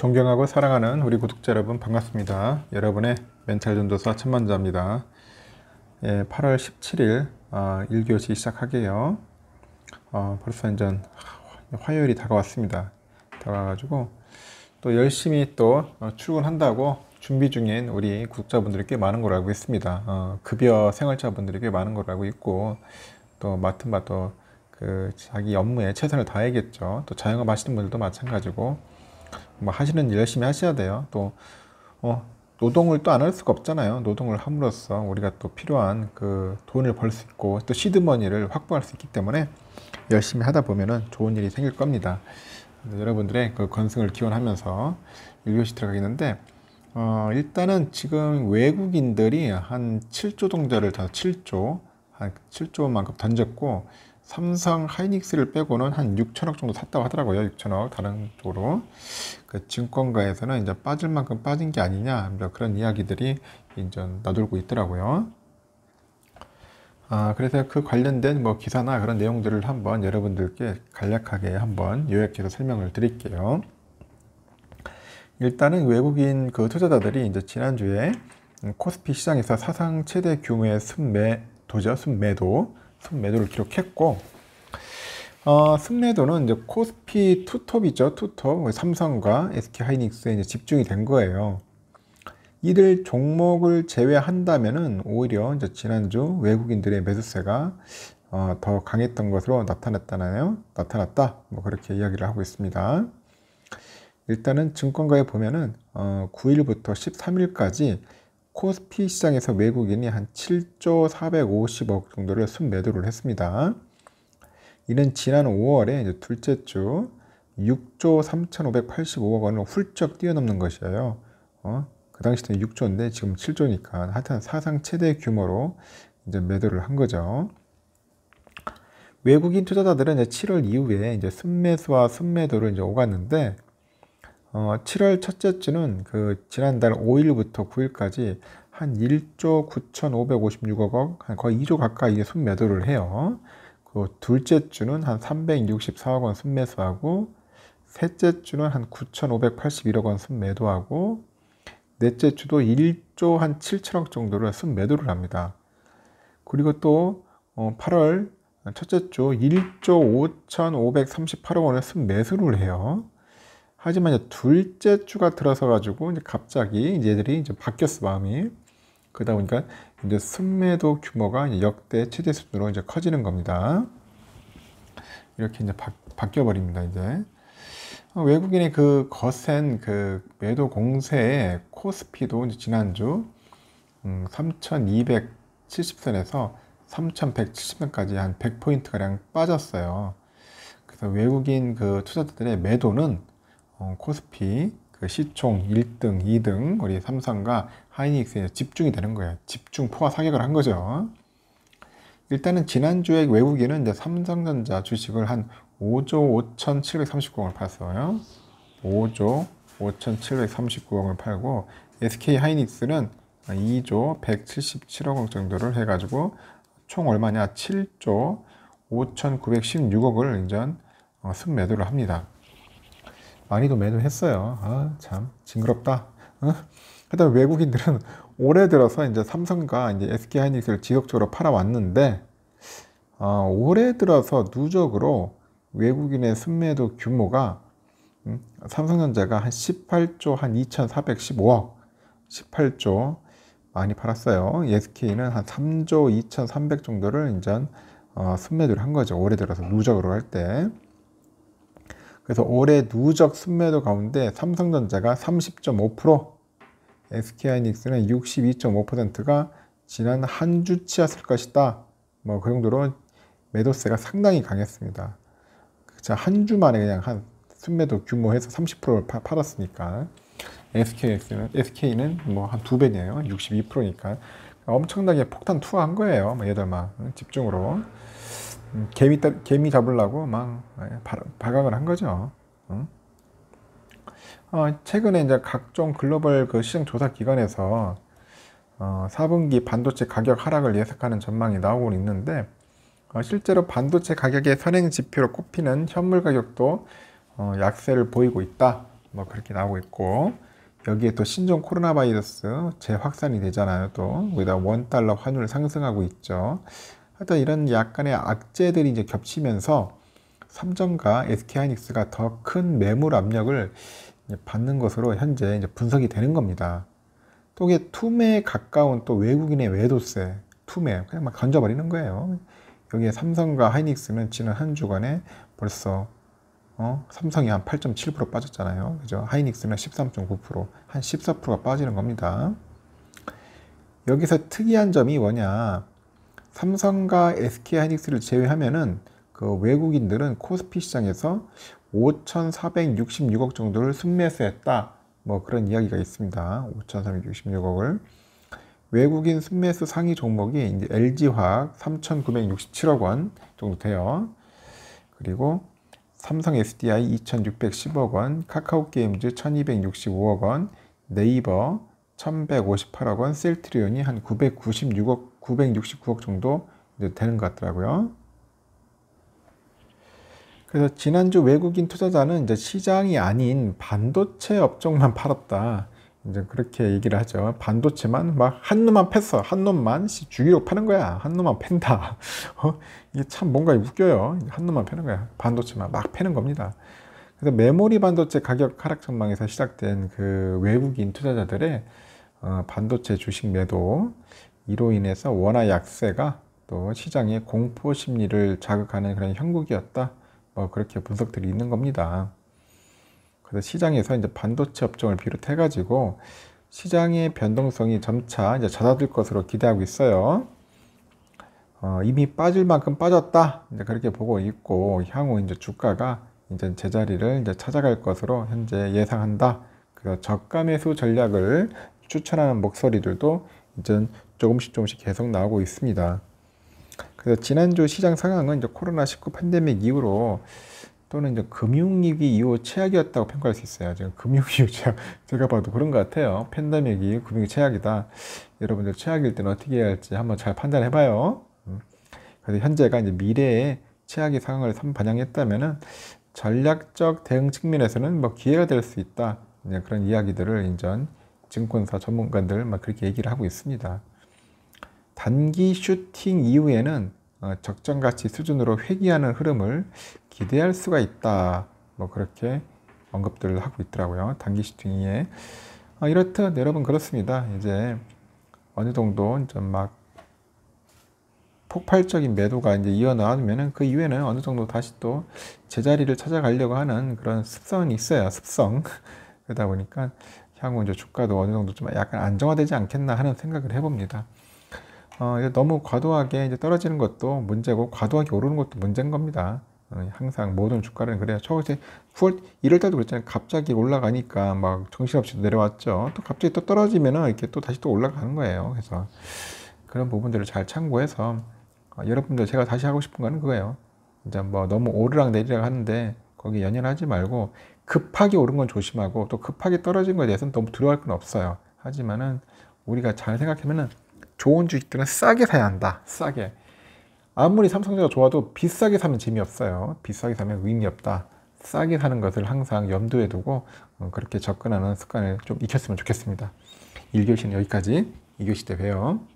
존경하고 사랑하는 우리 구독자 여러분 반갑습니다. 여러분의 멘탈 전도사 천만자입니다. 예, 8월 17일 어, 아, 1교시 시작하게요. 어, 벌써 이제 화요일이 다가왔습니다. 다가가지고 또 열심히 또 어, 출근한다고 준비 중인 우리 구독자분들이 꽤 많은 걸 알고 있습니다. 어, 급여 생활자분들이 꽤 많은 걸 알고 있고 또 맡은 바도 그 자기 업무에 최선을 다해야겠죠. 또 자영업 하시는 분들도 마찬가지고 뭐 하시는 일 열심히 하셔야 돼요. 또 어, 노동을 또 안 할 수가 없잖아요. 노동을 함으로써 우리가 또 필요한 그 돈을 벌 수 있고 또 시드머니를 확보할 수 있기 때문에 열심히 하다 보면은 좋은 일이 생길 겁니다. 여러분들의 그 건승을 기원하면서 1교시 들어가겠는데 어, 일단은 지금 외국인들이 한 7조 동자를 다 7조 한 7조만큼 던졌고 삼성 하이닉스를 빼고는 한 6천억 정도 샀다고 하더라고요. 6천억 다른 쪽으로 그 증권가에서는 이제 빠질 만큼 빠진 게 아니냐 그런 이야기들이 이제 나돌고 있더라고요. 아, 그래서 그 관련된 뭐 기사나 그런 내용들을 한번 여러분들께 간략하게 한번 요약해서 설명을 드릴게요. 일단은 외국인 그 투자자들이 이제 지난주에 코스피 시장에서 사상 최대 규모의 순매 도저 순매도 순매도를 기록했고 어, 순매도는 이제 코스피 투톱이죠. 투톱 삼성과 SK하이닉스에 이제 집중이 된 거예요. 이들 종목을 제외한다면 오히려 이제 지난주 외국인들의 매수세가 어, 더 강했던 것으로 나타났다나요? 나타났다. 뭐 그렇게 이야기를 하고 있습니다. 일단은 증권가에 보면은 어, 9일부터 13일까지 코스피 시장에서 외국인이 한 7조 450억 정도를 순매도를 했습니다. 이는 지난 5월에 둘째 주 6조 3,585억 원을 훌쩍 뛰어넘는 것이에요. 어? 그 당시 때 6조인데 지금 7조니까 하여튼 사상 최대 규모로 이제 매도를 한 거죠. 외국인 투자자들은 이제 7월 이후에 이제 순매수와 순매도를 이제 오갔는데 어, 7월 첫째 주는 그 지난달 5일부터 9일까지 한 1조 9,556억 원, 거의 2조 가까이 순매도를 해요. 그 둘째 주는 한 364억 원 순매수하고, 셋째 주는 한 9,581억 원 순매도하고, 넷째 주도 1조 한 7천억 정도를 순매도를 합니다. 그리고 또 어, 8월 첫째 주 1조 5,538억 원을 순매수를 해요. 하지만 이제 둘째 주가 들어서 가지고 이제 갑자기 이제 얘들이 이제 바뀌었어 마음이 그러다 보니까 이제 순매도 규모가 역대 최대 수준으로 이제 커지는 겁니다. 이렇게 이제 바, 바뀌어 버립니다. 이제 어, 외국인의 그 거센 그 매도 공세에 코스피도 이제 지난주 음, 3,270선에서 3,170선까지 한 100포인트 가량 빠졌어요. 그래서 외국인 그 투자자들의 매도는 어, 코스피 그 시총 1등, 2등 우리 삼성과 하이닉스에 집중이 되는 거예요. 집중 포화 사격을 한 거죠. 일단은 지난주에 외국인은 이제 삼성전자 주식을 한 5조 5,739억을 팔았어요. 5조 5,739억을 팔고 SK 하이닉스는 2조 177억 정도를 해가지고 총 얼마냐 7조 5,916억을 인전 순매도를 합니다. 많이도 매도했어요. 아, 참, 징그럽다. 어? 그다음 외국인들은 올해 들어서 이제 삼성과 이제 SK 하이닉스를 지속적으로 팔아왔는데, 어, 올해 들어서 누적으로 외국인의 순매도 규모가 음, 삼성전자가 한 18조 한 2,415억, 18조 많이 팔았어요. SK는 한 3조 2,300 정도를 이제 어, 순매도를 한 거죠. 올해 들어서 누적으로 할 때. 그래서 올해 누적 순매도 가운데 삼성전자가 30.5%, SK하이닉스는 62.5%가 지난 한 주치였을 것이다. 뭐 그 정도로 매도세가 상당히 강했습니다. 한 주만에 그냥 한 순매도 규모에서 30%를 파, 팔았으니까 SKX는, SK는 뭐 한 두 배네요. 62%니까 엄청나게 폭탄 투하한 거예요. 뭐 얘들 막 집중으로. 음, 개미, 개미 잡으려고 막 발광을 아, 한 거죠. 응? 어, 최근에 이제 각종 글로벌 그 시장 조사 기관에서 어, 4분기 반도체 가격 하락을 예측하는 전망이 나오고 있는데 어, 실제로 반도체 가격의 선행 지표로 꼽히는 현물 가격도 어, 약세를 보이고 있다. 뭐 그렇게 나오고 있고 여기에 또 신종 코로나 바이러스 재확산이 되잖아요. 또 우리가 원 달러 환율 상승하고 있죠. 하여튼 이런 약간의 악재들이 이제 겹치면서 삼성과 SK하이닉스가 더 큰 매물 압력을 받는 것으로 현재 이제 분석이 되는 겁니다. 또 이게 투매에 가까운 또 외국인의 외도세, 투매 그냥 막 던져버리는 거예요. 여기에 삼성과 하이닉스는 지난 한 주간에 벌써 어? 삼성이 한 8.7% 빠졌잖아요. 그죠? 하이닉스는 13.9%, 한 14%가 빠지는 겁니다. 여기서 특이한 점이 뭐냐? 삼성과 SK 하이닉스를 제외하면은 그 외국인들은 코스피 시장에서 5,466억 정도를 순매수했다. 뭐 그런 이야기가 있습니다. 5,466억을 외국인 순매수 상위 종목이 이제 LG화학 3,967억 원 정도 돼요. 그리고 삼성 SDI 2,610억 원, 카카오 게임즈 1,265억 원, 네이버 1158억 원, 셀트리온이 한 996억, 969억 정도 되는 것 같더라고요. 그래서 지난주 외국인 투자자는 이제 시장이 아닌 반도체 업종만 팔았다. 이제 그렇게 얘기를 하죠. 반도체만 막 한 놈만 팼어. 한 놈만 주기로 파는 거야. 한 놈만 팬다. 어? 이게 참 뭔가 웃겨요. 한 놈만 패는 거야. 반도체만 막 패는 겁니다. 그래서 메모리 반도체 가격 하락 전망에서 시작된 그 외국인 투자자들의 어, 반도체 주식 매도 이로 인해서 원화 약세가 또 시장의 공포 심리를 자극하는 그런 형국이었다. 뭐 그렇게 분석들이 있는 겁니다. 그래서 시장에서 이제 반도체 업종을 비롯해 가지고 시장의 변동성이 점차 이제 잦아들 것으로 기대하고 있어요. 어, 이미 빠질 만큼 빠졌다. 이제 그렇게 보고 있고 향후 이제 주가가 이제 제자리를 이제 찾아갈 것으로 현재 예상한다. 그래서 저가 매수 전략을 추천하는 목소리들도 이제 조금씩 조금씩 계속 나오고 있습니다. 그래서 지난주 시장 상황은 이제 코로나19 팬데믹 이후로 또는 이제 금융위기 이후 최악이었다고 평가할 수 있어요. 지금 금융위기 최악. 제가 봐도 그런 것 같아요. 팬데믹이 금융이 최악이다. 여러분들 최악일 때는 어떻게 해야 할지 한번 잘 판단해 봐요. 음. 그래서 현재가 이제 미래의 최악의 상황을 반영했다면 전략적 대응 측면에서는 뭐 기회가 될 수 있다. 그런 이야기들을 인전 증권사 전문가들 막 그렇게 얘기를 하고 있습니다. 단기 슈팅 이후에는 어, 적정 가치 수준으로 회귀하는 흐름을 기대할 수가 있다. 뭐 그렇게 언급들을 하고 있더라고요. 단기 슈팅 이후에 어, 이렇듯 여러분 그렇습니다. 이제 어느 정도 좀막 폭발적인 매도가 이제 이어나오면은 그 이후에는 어느 정도 다시 또 제자리를 찾아가려고 하는 그런 습성이 있어요. 습성. 그러다 보니까 향후 이제 주가도 어느 정도 좀 약간 안정화되지 않겠나 하는 생각을 해봅니다. 어, 너무 과도하게 이제 떨어지는 것도 문제고 과도하게 오르는 것도 문제인 겁니다. 어, 항상 모든 주가는 그래요. 처음에 9월 1월 달도 그랬잖아요. 갑자기 올라가니까 막 정신없이 내려왔죠. 또 갑자기 또떨어지면 이렇게 또 다시 또 올라가는 거예요. 그래서 그런 부분들을 잘 참고해서 어, 여러분들 제가 다시 하고 싶은 거는 그거예요. 이제 뭐 너무 오르락 내리락 하는데 거기 연연하지 말고 급하게 오른 건 조심하고 또 급하게 떨어진 거에 대해서는 너무 두려워할 건 없어요. 하지만은 우리가 잘 생각하면은 좋은 주식들은 싸게 사야 한다. 싸게. 아무리 삼성전자 좋아도 비싸게 사면 재미없어요. 비싸게 사면 의미 없다. 싸게 사는 것을 항상 염두에 두고 어, 그렇게 접근하는 습관을 좀 익혔으면 좋겠습니다. 1교시는 여기까지. 2교시 때 봬요.